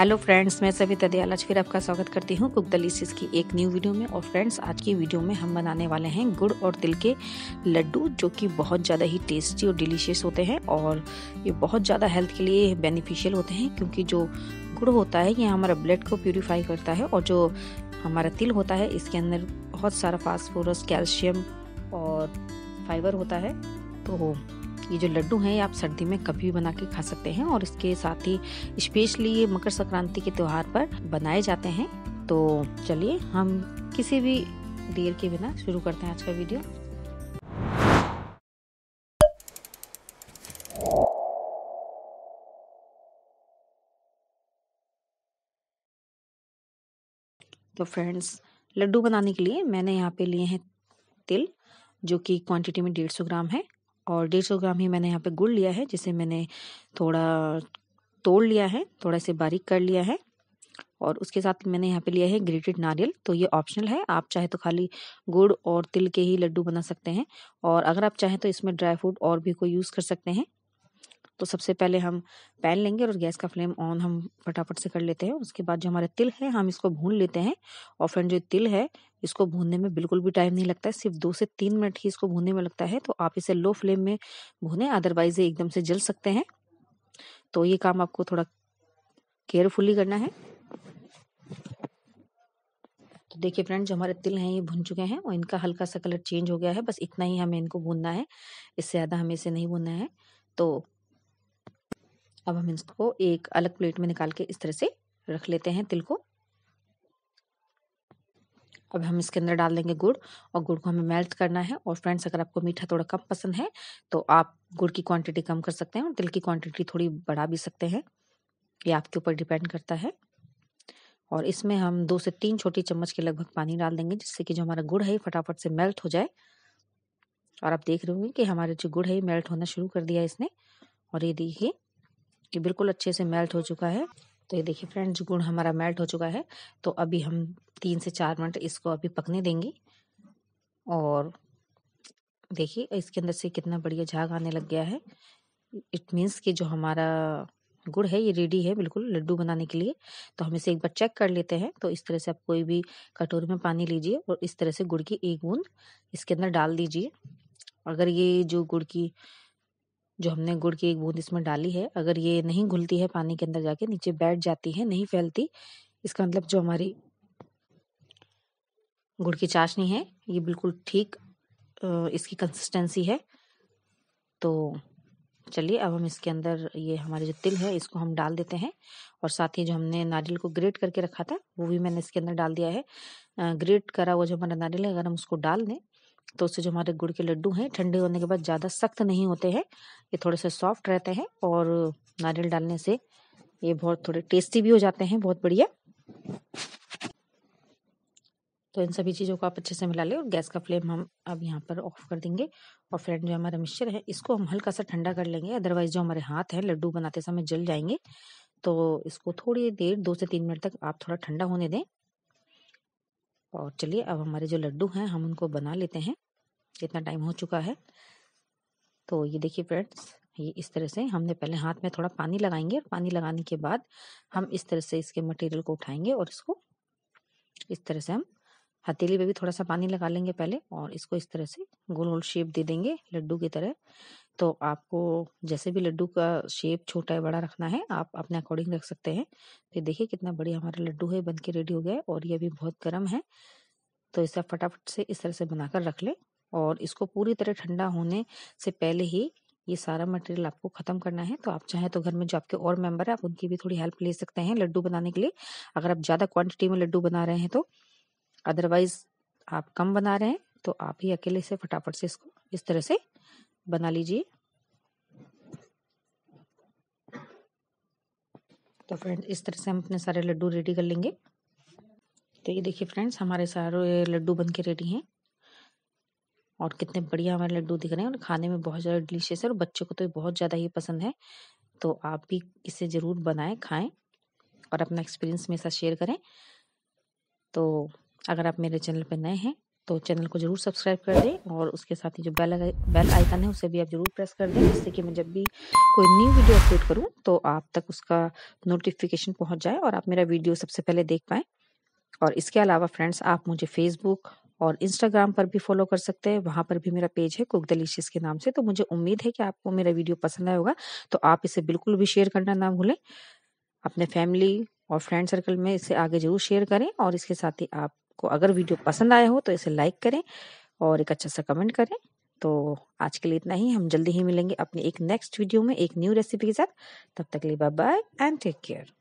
hello friends मैं सभी आज फिर आपका स्वागत करती हूँ कुक दलीसिस की एक न्यू वीडियो में और फ्रेंड्स आज की वीडियो में हम बनाने वाले हैं गुड़ और तिल के लड्डू जो कि बहुत ज़्यादा ही टेस्टी और डिलीशियस होते हैं और ये बहुत ज़्यादा हेल्थ के लिए बेनिफिशियल होते हैं क्योंकि जो गुड़ होता है ये हमारा ब्लड को प्योरीफाई करता है और जो हमारा तिल होता है इसके अंदर बहुत सारा फास्फोरस कैल्शियम और फाइबर होता है तो ये जो लड्डू हैं आप सर्दी में कभी भी बना के खा सकते हैं और इसके साथ ही स्पेशली ये मकर संक्रांति के त्यौहार पर बनाए जाते हैं तो चलिए हम किसी भी देर के बिना शुरू करते हैं आज का वीडियो तो फ्रेंड्स लड्डू बनाने के लिए मैंने यहाँ पे लिए हैं तिल जो कि क्वांटिटी में डेढ़ सौ ग्राम है और डेढ़ सौ ग्राम ही मैंने यहाँ पे गुड़ लिया है जिसे मैंने थोड़ा तोड़ लिया है थोड़ा से बारीक कर लिया है और उसके साथ मैंने यहाँ पे लिया है ग्रेटेड नारियल तो ये ऑप्शनल है आप चाहे तो खाली गुड़ और तिल के ही लड्डू बना सकते हैं और अगर आप चाहें तो इसमें ड्राई फ्रूट और भी कोई यूज़ कर सकते हैं तो सबसे पहले हम पैन लेंगे और गैस का फ्लेम ऑन हम फटाफट से कर लेते हैं उसके बाद जो हमारे तिल है हम इसको भून लेते हैं और फ्रेंड जो तिल है इसको भूनने में बिल्कुल भी टाइम नहीं लगता है सिर्फ दो से तीन मिनट ही इसको भूनने में लगता है तो आप इसे लो फ्लेम में भूने अदरवाइज एकदम से जल सकते हैं तो ये काम आपको थोड़ा केयरफुली करना है तो देखिए फ्रेंड जो हमारे तिल हैं ये भुन चुके हैं और इनका हल्का सा कलर चेंज हो गया है बस इतना ही हमें इनको भूनना है इससे ज़्यादा हमें इसे नहीं भूनना है तो अब हम इसको एक अलग प्लेट में निकाल के इस तरह से रख लेते हैं तिल को अब हम इसके अंदर डाल देंगे गुड़ और गुड़ को हमें मेल्ट करना है और फ्रेंड्स अगर आपको मीठा थोड़ा कम पसंद है तो आप गुड़ की क्वांटिटी कम कर सकते हैं और तिल की क्वांटिटी थोड़ी बढ़ा भी सकते हैं ये आपके ऊपर डिपेंड करता है और इसमें हम दो से तीन छोटी चम्मच के लगभग पानी डाल देंगे जिससे कि जो हमारा गुड़ है फटाफट से मेल्ट हो जाए और आप देख रहे होंगे कि हमारे जो गुड़ है मेल्ट होना शुरू कर दिया इसने और ये देखिए कि बिल्कुल अच्छे से मेल्ट हो चुका है तो ये देखिए फ्रेंड्स गुड़ हमारा मेल्ट हो चुका है तो अभी हम तीन से चार मिनट इसको अभी पकने देंगे और देखिए इसके अंदर से कितना बढ़िया झाग आने लग गया है इट मीन्स कि जो हमारा गुड़ है ये रेडी है बिल्कुल लड्डू बनाने के लिए तो हम इसे एक बार चेक कर लेते हैं तो इस तरह से आप कोई भी कटोरी में पानी लीजिए और इस तरह से गुड़ की एक बूंद इसके अंदर डाल दीजिए अगर ये जो गुड़ की जो हमने गुड़ की एक बूंद इसमें डाली है अगर ये नहीं घुलती है पानी के अंदर जाके नीचे बैठ जाती है नहीं फैलती इसका मतलब जो हमारी गुड़ की चाशनी है ये बिल्कुल ठीक इसकी कंसिस्टेंसी है तो चलिए अब हम इसके अंदर ये हमारे जो तिल है इसको हम डाल देते हैं और साथ ही जो हमने नारियल को ग्रेट करके रखा था वो भी मैंने इसके अंदर डाल दिया है ग्रेट करा हुआ जो हमारा नारियल है अगर हम उसको डाल दें तो उससे जो हमारे गुड़ के लड्डू हैं ठंडे होने के बाद ज़्यादा सख्त नहीं होते हैं ये थोड़े से सॉफ्ट रहते हैं और नारियल डालने से ये बहुत थोड़े टेस्टी भी हो जाते हैं बहुत बढ़िया तो इन सभी चीज़ों को आप अच्छे से मिला लें और गैस का फ्लेम हम अब यहाँ पर ऑफ कर देंगे और फ्रेंड जो हमारा मिक्सचर है इसको हम हल्का सा ठंडा कर लेंगे अदरवाइज जो हमारे हाथ हैं लड्डू बनाते समय जल जाएंगे तो इसको थोड़ी देर दो से तीन मिनट तक आप थोड़ा ठंडा होने दें और चलिए अब हमारे जो लड्डू हैं हम उनको बना लेते हैं इतना टाइम हो चुका है तो ये देखिए फ्रेंड्स ये इस तरह से हमने पहले हाथ में थोड़ा पानी लगाएंगे और पानी लगाने के बाद हम इस तरह से इसके मटेरियल को उठाएंगे और इसको इस तरह से हम हथेली पे भी थोड़ा सा पानी लगा लेंगे पहले और इसको इस तरह से गोल गोल शेप दे देंगे लड्डू की तरह तो आपको जैसे भी लड्डू का शेप छोटा है बड़ा रखना है आप अपने अकॉर्डिंग रख सकते हैं फिर देखिए कितना बढ़िया हमारा लड्डू है बन के रेडी हो गया और ये भी बहुत गर्म है तो इसे फटाफट से इस तरह से बनाकर रख लें और इसको पूरी तरह ठंडा होने से पहले ही ये सारा मटेरियल आपको ख़त्म करना है तो आप चाहें तो घर में जो आपके और मेंबर है आप उनकी भी थोड़ी हेल्प ले सकते हैं लड्डू बनाने के लिए अगर आप ज़्यादा क्वांटिटी में लड्डू बना रहे हैं तो अदरवाइज आप कम बना रहे हैं तो आप ही अकेले से फटाफट से इसको इस तरह से बना लीजिए तो फ्रेंड्स इस तरह से हम अपने सारे लड्डू रेडी कर लेंगे तो ये देखिए फ्रेंड्स हमारे सारे लड्डू बन के रेडी हैं और कितने बढ़िया हमारे लड्डू दिख रहे हैं और खाने में बहुत ज़्यादा डिलीशियस है और बच्चों को तो बहुत ज़्यादा ही पसंद है तो आप भी इसे ज़रूर बनाएं खाएं और अपना एक्सपीरियंस मेरे साथ शेयर करें तो अगर आप मेरे चैनल पर नए हैं तो चैनल को जरूर सब्सक्राइब कर दें और उसके साथ ही जो बेल बेल आइकन है उसे भी आप जरूर प्रेस कर दें जिससे कि मैं जब भी कोई न्यू वीडियो अपलोड करूं तो आप तक उसका नोटिफिकेशन पहुंच जाए और आप मेरा वीडियो सबसे पहले देख पाएँ और इसके अलावा फ्रेंड्स आप मुझे फेसबुक और इंस्टाग्राम पर भी फॉलो कर सकते हैं वहाँ पर भी मेरा पेज है कुक दलीशियस के नाम से तो मुझे उम्मीद है कि आपको मेरा वीडियो पसंद आया होगा तो आप इसे बिल्कुल भी शेयर करना ना भूलें अपने फैमिली और फ्रेंड सर्कल में इसे आगे जरूर शेयर करें और इसके साथ ही आप को अगर वीडियो पसंद आया हो तो इसे लाइक करें और एक अच्छा सा कमेंट करें तो आज के लिए इतना ही हम जल्दी ही मिलेंगे अपने एक नेक्स्ट वीडियो में एक न्यू रेसिपी के साथ तब तक लिए bye bye and take care